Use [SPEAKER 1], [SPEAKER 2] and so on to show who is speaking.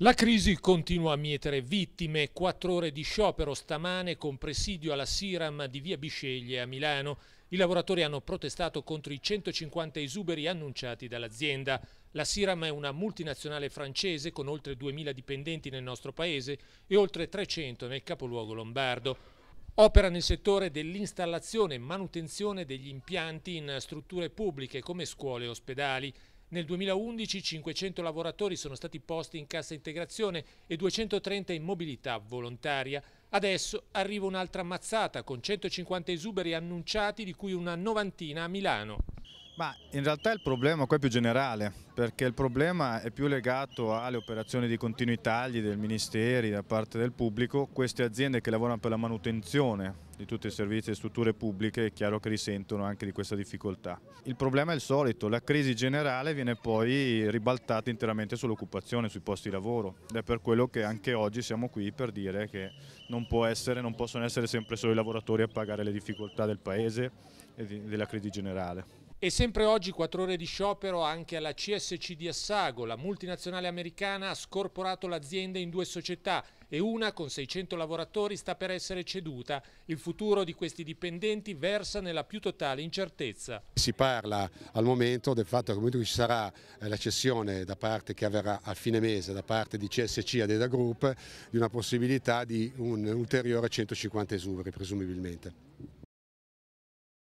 [SPEAKER 1] La crisi continua a mietere vittime, quattro ore di sciopero stamane con presidio alla Siram di via Bisceglie a Milano. I lavoratori hanno protestato contro i 150 esuberi annunciati dall'azienda. La Siram è una multinazionale francese con oltre 2.000 dipendenti nel nostro paese e oltre 300 nel capoluogo lombardo. Opera nel settore dell'installazione e manutenzione degli impianti in strutture pubbliche come scuole e ospedali. Nel 2011 500 lavoratori sono stati posti in cassa integrazione e 230 in mobilità volontaria. Adesso arriva un'altra ammazzata con 150 esuberi annunciati di cui una novantina a Milano.
[SPEAKER 2] Ma in realtà il problema qua è più generale, perché il problema è più legato alle operazioni di continui tagli del Ministeri, da parte del pubblico, queste aziende che lavorano per la manutenzione di tutti i servizi e strutture pubbliche è chiaro che risentono anche di questa difficoltà. Il problema è il solito, la crisi generale viene poi ribaltata interamente sull'occupazione, sui posti di lavoro ed è per quello che anche oggi siamo qui per dire che non, essere, non possono essere sempre solo i lavoratori a pagare le difficoltà del Paese e della crisi generale.
[SPEAKER 1] E sempre oggi quattro ore di sciopero anche alla CSC di Assago. La multinazionale americana ha scorporato l'azienda in due società e una con 600 lavoratori sta per essere ceduta. Il futuro di questi dipendenti versa nella più totale incertezza.
[SPEAKER 3] Si parla al momento del fatto che ci sarà eh, la cessione da parte che avverrà a fine mese da parte di CSC ad EDA Group di una possibilità di un ulteriore 150 esuberi presumibilmente.